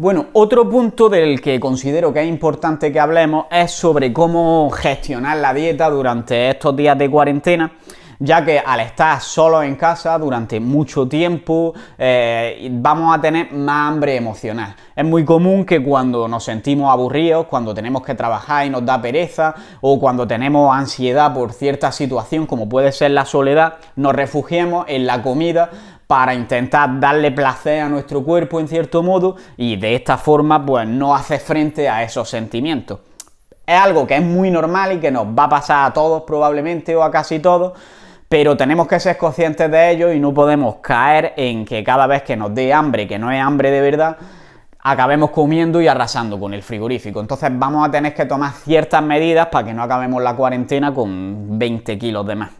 Bueno, otro punto del que considero que es importante que hablemos es sobre cómo gestionar la dieta durante estos días de cuarentena ya que al estar solo en casa durante mucho tiempo eh, vamos a tener más hambre emocional. Es muy común que cuando nos sentimos aburridos, cuando tenemos que trabajar y nos da pereza, o cuando tenemos ansiedad por cierta situación como puede ser la soledad, nos refugiemos en la comida para intentar darle placer a nuestro cuerpo en cierto modo y de esta forma pues no hace frente a esos sentimientos. Es algo que es muy normal y que nos va a pasar a todos probablemente o a casi todos, pero tenemos que ser conscientes de ello y no podemos caer en que cada vez que nos dé hambre, que no es hambre de verdad, acabemos comiendo y arrasando con el frigorífico. Entonces vamos a tener que tomar ciertas medidas para que no acabemos la cuarentena con 20 kilos de más.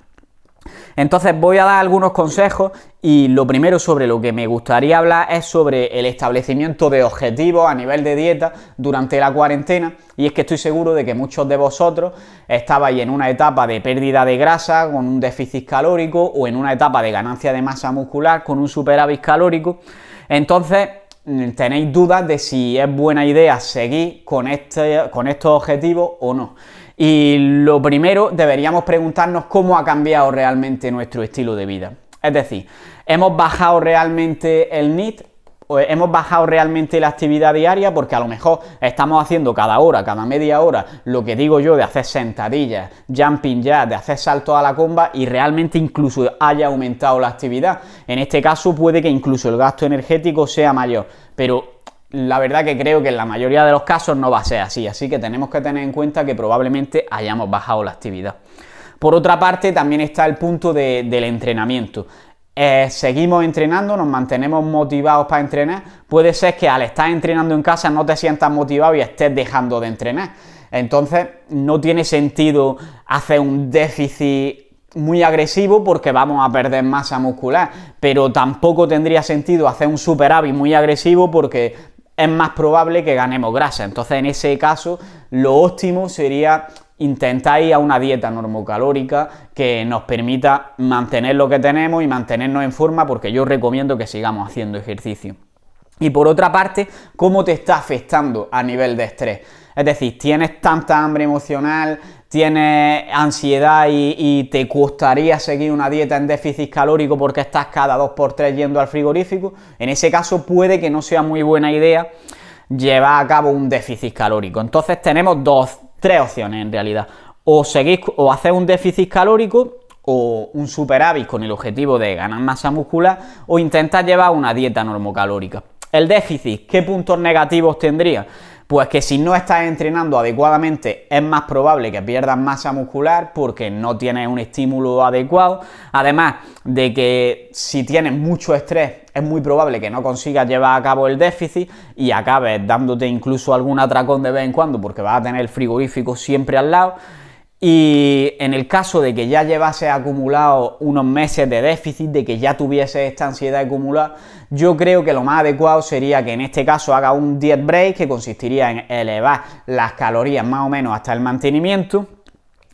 Entonces voy a dar algunos consejos y lo primero sobre lo que me gustaría hablar es sobre el establecimiento de objetivos a nivel de dieta durante la cuarentena y es que estoy seguro de que muchos de vosotros estabais en una etapa de pérdida de grasa con un déficit calórico o en una etapa de ganancia de masa muscular con un superávit calórico. Entonces, mm, tenéis dudas de si es buena idea seguir con, este, con estos objetivos o no. Y lo primero, deberíamos preguntarnos cómo ha cambiado realmente nuestro estilo de vida. Es decir, ¿hemos bajado realmente el NIT? hemos bajado realmente la actividad diaria porque a lo mejor estamos haciendo cada hora, cada media hora, lo que digo yo de hacer sentadillas, jumping jacks, de hacer salto a la comba y realmente incluso haya aumentado la actividad. En este caso puede que incluso el gasto energético sea mayor, pero la verdad que creo que en la mayoría de los casos no va a ser así, así que tenemos que tener en cuenta que probablemente hayamos bajado la actividad. Por otra parte, también está el punto del entrenamiento. Eh, seguimos entrenando, nos mantenemos motivados para entrenar. Puede ser que al estar entrenando en casa no te sientas motivado y estés dejando de entrenar. Entonces, no tiene sentido hacer un déficit muy agresivo porque vamos a perder masa muscular, pero tampoco tendría sentido hacer un superávit muy agresivo porque es más probable que ganemos grasa. Entonces, en ese caso, lo óptimo sería intentar ir a una dieta normocalórica que nos permita mantener lo que tenemos y mantenernos en forma, porque yo recomiendo que sigamos haciendo ejercicio. Y por otra parte, ¿cómo te está afectando a nivel de estrés? Es decir, tienes tanta hambre emocional, tienes ansiedad y, te costaría seguir una dieta en déficit calórico porque estás cada 2x3 yendo al frigorífico, en ese caso puede que no sea muy buena idea llevar a cabo un déficit calórico. Entonces tenemos dos, tres opciones en realidad. O seguir, o hacer un déficit calórico o un superávit con el objetivo de ganar masa muscular o intentar llevar una dieta normocalórica. El déficit, ¿qué puntos negativos tendría? Pues que si no estás entrenando adecuadamente es más probable que pierdas masa muscular porque no tienes un estímulo adecuado. Además de que si tienes mucho estrés es muy probable que no consigas llevar a cabo el déficit y acabes dándote incluso algún atracón de vez en cuando porque vas a tener el frigorífico siempre al lado. Y en el caso de que ya llevase acumulado unos meses de déficit, de que ya tuviese esta ansiedad acumulada, yo creo que lo más adecuado sería que en este caso haga un diet break que consistiría en elevar las calorías más o menos hasta el mantenimiento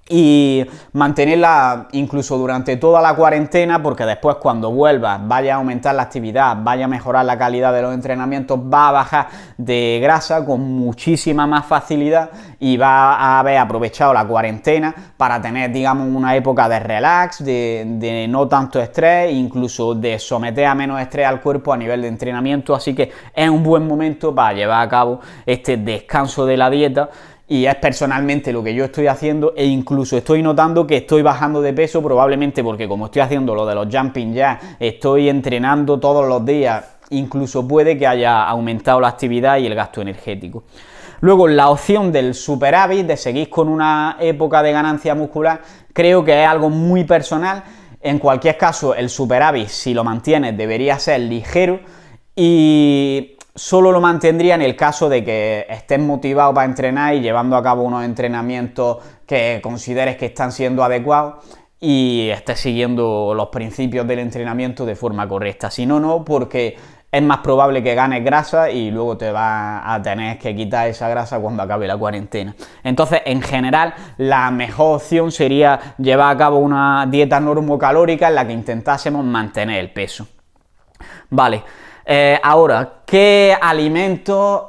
y mantenerla incluso durante toda la cuarentena porque después cuando vuelva vaya a aumentar la actividad, vaya a mejorar la calidad de los entrenamientos, va a bajar de grasa con muchísima más facilidad y va a haber aprovechado la cuarentena para tener digamos una época de relax, de, de no tanto estrés, incluso de someter a menos estrés al cuerpo a nivel de entrenamiento, así que es un buen momento para llevar a cabo este descanso de la dieta y es personalmente lo que yo estoy haciendo e incluso estoy notando que estoy bajando de peso probablemente porque como estoy haciendo lo de los jumping ya, estoy entrenando todos los días, incluso puede que haya aumentado la actividad y el gasto energético. Luego, la opción del superávit, de seguir con una época de ganancia muscular, creo que es algo muy personal. En cualquier caso, el superávit, si lo mantienes, debería ser ligero y solo lo mantendría en el caso de que estés motivado para entrenar y llevando a cabo unos entrenamientos que consideres que están siendo adecuados y estés siguiendo los principios del entrenamiento de forma correcta. Si no, no, porque es más probable que ganes grasa y luego te vas a tener que quitar esa grasa cuando acabe la cuarentena. Entonces, en general, la mejor opción sería llevar a cabo una dieta normocalórica en la que intentásemos mantener el peso. Vale. Eh, ahora, ¿qué alimentos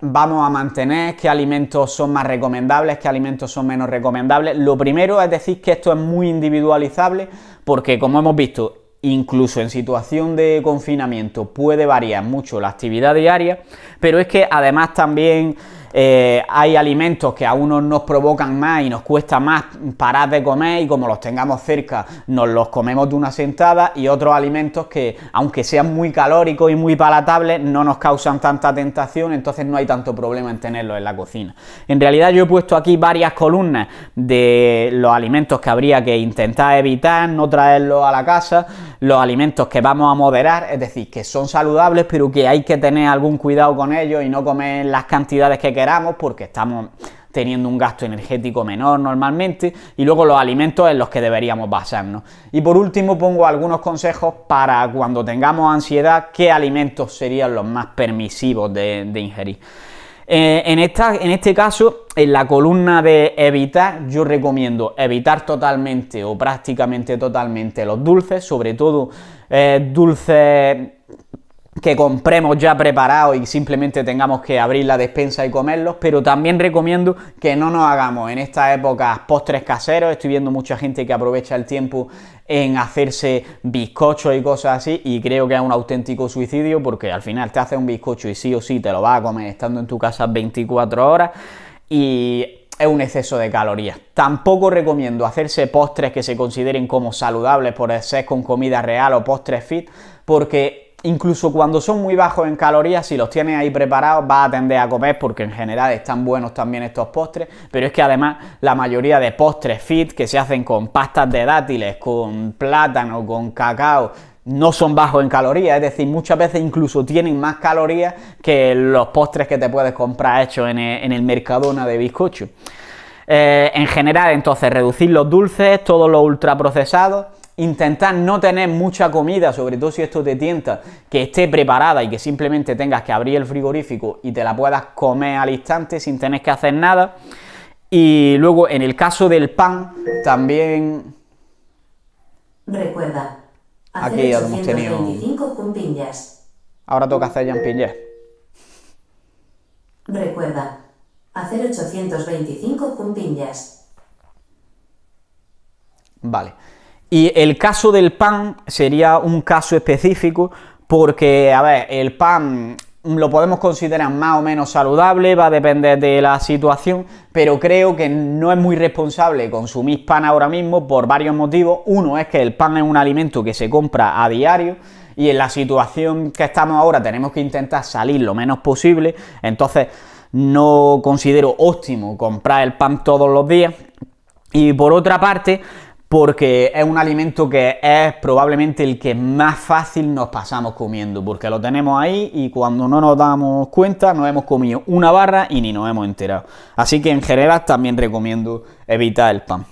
vamos a mantener? ¿Qué alimentos son más recomendables? ¿Qué alimentos son menos recomendables? Lo primero es decir que esto es muy individualizable porque, como hemos visto, incluso en situación de confinamiento puede variar mucho la actividad diaria, pero es que además también eh, hay alimentos que a uno nos provocan más y nos cuesta más parar de comer y como los tengamos cerca nos los comemos de una sentada y otros alimentos que aunque sean muy calóricos y muy palatables no nos causan tanta tentación entonces no hay tanto problema en tenerlos en la cocina. En realidad yo he puesto aquí varias columnas de los alimentos que habría que intentar evitar, no traerlos a la casa, los alimentos que vamos a moderar, es decir, que son saludables pero que hay que tener algún cuidado con ellos y no comer las cantidades que queramos porque estamos teniendo un gasto energético menor normalmente y luego los alimentos en los que deberíamos basarnos. Y por último pongo algunos consejos para cuando tengamos ansiedad, qué alimentos serían los más permisivos de, ingerir. Eh, en, esta, en este caso, en la columna de evitar, yo recomiendo evitar totalmente o prácticamente totalmente los dulces, sobre todo eh, dulces que compremos ya preparados y simplemente tengamos que abrir la despensa y comerlos, pero también recomiendo que no nos hagamos en estas épocas postres caseros, estoy viendo mucha gente que aprovecha el tiempo en hacerse bizcochos y cosas así y creo que es un auténtico suicidio porque al final te haces un bizcocho y sí o sí te lo vas a comer estando en tu casa 24 horas y es un exceso de calorías. Tampoco recomiendo hacerse postres que se consideren como saludables por ser con comida real o postres fit porque incluso cuando son muy bajos en calorías, si los tienes ahí preparados, vas a tender a comer porque en general están buenos también estos postres, pero es que además la mayoría de postres fit que se hacen con pastas de dátiles, con plátano, con cacao, no son bajos en calorías, es decir, muchas veces incluso tienen más calorías que los postres que te puedes comprar hechos en el Mercadona de bizcocho. Eh, en general, entonces, reducir los dulces, todos los ultraprocesados intentar no tener mucha comida, sobre todo si esto te tienta, que esté preparada y que simplemente tengas que abrir el frigorífico y te la puedas comer al instante sin tener que hacer nada. Y luego en el caso del pan, también... Recuerda. Hacer Aquí ya hemos tenido... Ahora toca hacer champiñés. Recuerda. Hacer 825 cumpiñas. Vale. Y el caso del pan sería un caso específico porque, a ver, el pan mm, lo podemos considerar más o menos saludable, va a depender de la situación, pero creo que no es muy responsable consumir pan ahora mismo por varios motivos. Uno es que el pan es un alimento que se compra a diario y en la situación que estamos ahora tenemos que intentar salir lo menos posible, entonces no considero óptimo comprar el pan todos los días. Y por otra parte, porque es un alimento que es probablemente el que más fácil nos pasamos comiendo, porque lo tenemos ahí y cuando no nos damos cuenta no hemos comido una barra y ni nos hemos enterado. Así que en general también recomiendo evitar el pan.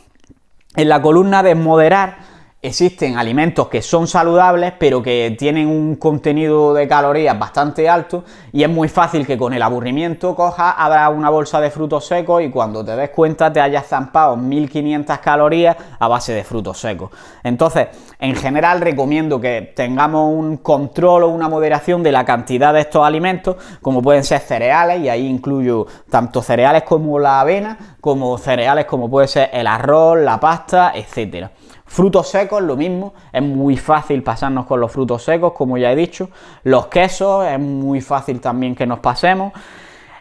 En la columna de moderar existen alimentos que son saludables pero que tienen un contenido de calorías bastante alto y es muy fácil que con el aburrimiento cojas, abras una bolsa de frutos secos y cuando te des cuenta te hayas zampado 1500 calorías a base de frutos secos. Entonces, en general recomiendo que tengamos un control o una moderación de la cantidad de estos alimentos, como pueden ser cereales y ahí incluyo tanto cereales como la avena, como cereales como puede ser el arroz, la pasta, etcétera. Frutos secos, lo mismo, es muy fácil pasarnos con los frutos secos, como ya he dicho. Los quesos, es muy fácil también que nos pasemos.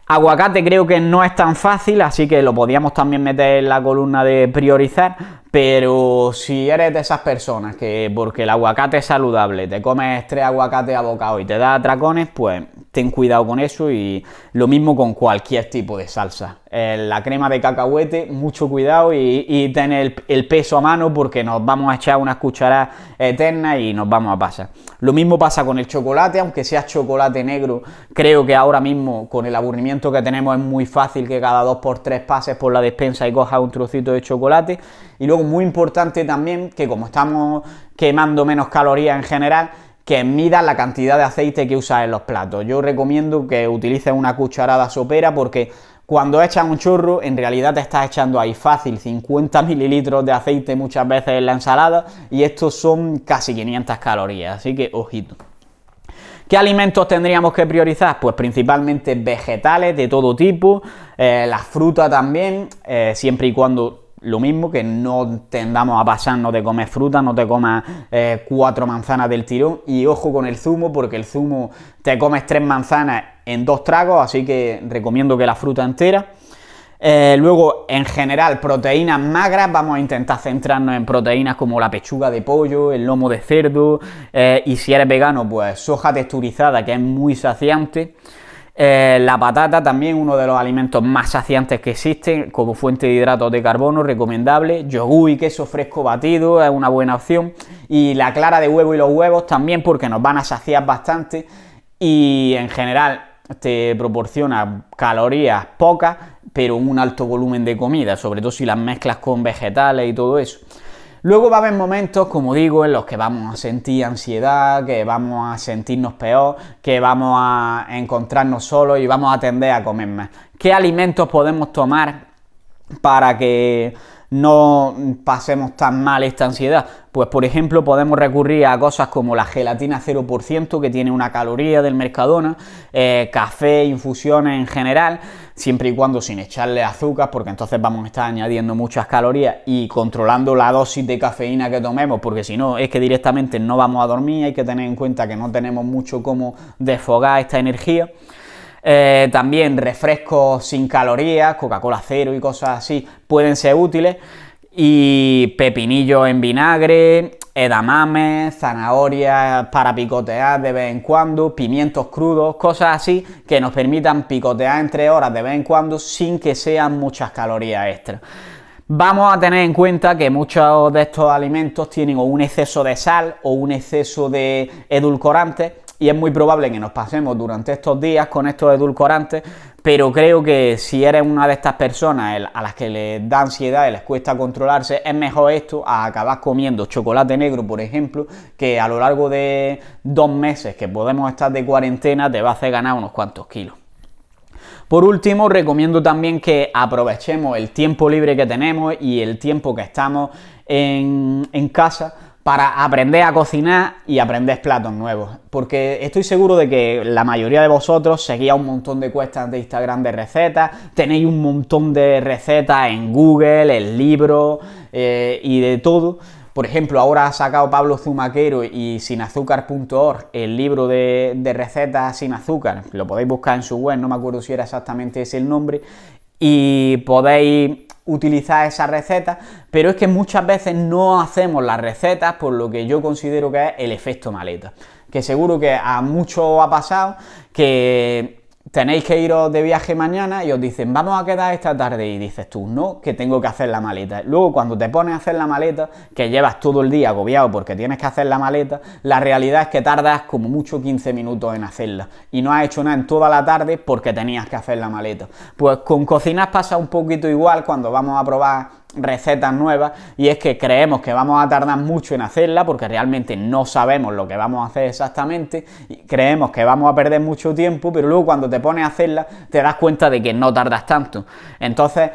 Aguacate creo que no es tan fácil, así que lo podíamos también meter en la columna de priorizar, pero si eres de esas personas que porque el aguacate es saludable, te comes tres aguacates a bocado y te da atracones, pues ten cuidado con eso y lo mismo con cualquier tipo de salsa. Eh, la crema de cacahuete, mucho cuidado y, tener ten el, peso a mano porque nos vamos a echar una cucharadas eterna y nos vamos a pasar. Lo mismo pasa con el chocolate, aunque sea chocolate negro, creo que ahora mismo con el aburrimiento que tenemos es muy fácil que cada dos por tres pases por la despensa y cojas un trocito de chocolate. Y luego muy importante también que como estamos quemando menos calorías en general, que mida la cantidad de aceite que usas en los platos. Yo recomiendo que utilices una cucharada sopera porque cuando echas un chorro, en realidad te estás echando ahí fácil 50 mililitros de aceite muchas veces en la ensalada y estos son casi 500 calorías, así que ojito. ¿Qué alimentos tendríamos que priorizar? Pues principalmente vegetales de todo tipo, eh, la fruta también, eh, siempre y cuando lo mismo que no tendamos a pasar, no te comes fruta, no te comas eh, cuatro manzanas del tirón y ojo con el zumo porque el zumo te comes tres manzanas en dos tragos, así que recomiendo que la fruta entera. Eh, luego, en general, proteínas magras, vamos a intentar centrarnos en proteínas como la pechuga de pollo, el lomo de cerdo eh, y si eres vegano, pues soja texturizada que es muy saciante. Eh, la patata también uno de los alimentos más saciantes que existen como fuente de hidratos de carbono recomendable. Yogur y queso fresco batido es una buena opción. Y la clara de huevo y los huevos también porque nos van a saciar bastante y en general te proporciona calorías pocas pero un alto volumen de comida, sobre todo si las mezclas con vegetales y todo eso. Luego va a haber momentos, como digo, en los que vamos a sentir ansiedad, que vamos a sentirnos peor, que vamos a encontrarnos solos y vamos a tender a comer más. ¿Qué alimentos podemos tomar para que no pasemos tan mal esta ansiedad? Pues por ejemplo podemos recurrir a cosas como la gelatina 0% que tiene una caloría del Mercadona, eh, café, infusiones en general, siempre y cuando sin echarle azúcar porque entonces vamos a estar añadiendo muchas calorías y controlando la dosis de cafeína que tomemos porque si no es que directamente no vamos a dormir, hay que tener en cuenta que no tenemos mucho cómo desfogar esta energía. Eh, también refrescos sin calorías, Coca-Cola cero y cosas así pueden ser útiles. Y pepinillos en vinagre, edamame, zanahorias para picotear de vez en cuando, pimientos crudos, cosas así que nos permitan picotear entre horas de vez en cuando sin que sean muchas calorías extra. Vamos a tener en cuenta que muchos de estos alimentos tienen un exceso de sal o un exceso de edulcorante y es muy probable que nos pasemos durante estos días con estos edulcorantes, pero creo que si eres una de estas personas a las que les da ansiedad y les cuesta controlarse, es mejor esto a acabar comiendo chocolate negro, por ejemplo, que a lo largo de dos meses que podemos estar de cuarentena te va a hacer ganar unos cuantos kilos. Por último, recomiendo también que aprovechemos el tiempo libre que tenemos y el tiempo que estamos en, en casa para aprender a cocinar y aprender platos nuevos. Porque estoy seguro de que la mayoría de vosotros seguía un montón de cuestas de Instagram de recetas, tenéis un montón de recetas en Google, el libro eh, y de todo. Por ejemplo, ahora ha sacado Pablo Zumaquero y sinazúcar.org el libro de, de, recetas sin azúcar. Lo podéis buscar en su web, no me acuerdo si era exactamente ese el nombre y podéis utilizar esa receta, pero es que muchas veces no hacemos las recetas por lo que yo considero que es el efecto maleta, que seguro que a muchos ha pasado que tenéis que iros de viaje mañana y os dicen, vamos a quedar esta tarde. Y dices tú, no, que tengo que hacer la maleta. Luego, cuando te pones a hacer la maleta, que llevas todo el día agobiado porque tienes que hacer la maleta, la realidad es que tardas como mucho 15 minutos en hacerla. Y no has hecho nada en toda la tarde porque tenías que hacer la maleta. Pues con cocinas pasa un poquito igual cuando vamos a probar recetas nuevas y es que creemos que vamos a tardar mucho en hacerla porque realmente no sabemos lo que vamos a hacer exactamente, y creemos que vamos a perder mucho tiempo, pero luego cuando te pones a hacerla te das cuenta de que no tardas tanto. Entonces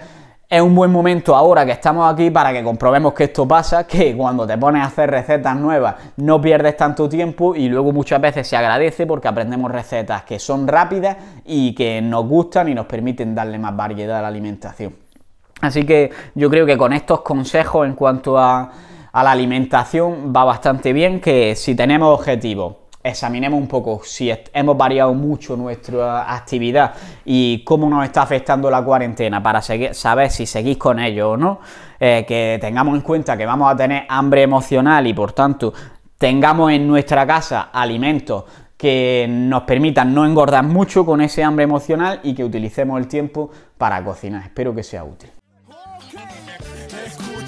es un buen momento ahora que estamos aquí para que comprobemos que esto pasa, que cuando te pones a hacer recetas nuevas no pierdes tanto tiempo y luego muchas veces se agradece porque aprendemos recetas que son rápidas y que nos gustan y nos permiten darle más variedad a la alimentación. Así que yo creo que con estos consejos en cuanto a, la alimentación va bastante bien, que si tenemos objetivos examinemos un poco si hemos variado mucho nuestra actividad y cómo nos está afectando la cuarentena para saber si seguís con ello o no, eh, que tengamos en cuenta que vamos a tener hambre emocional y por tanto tengamos en nuestra casa alimentos que nos permitan no engordar mucho con ese hambre emocional y que utilicemos el tiempo para cocinar. Espero que sea útil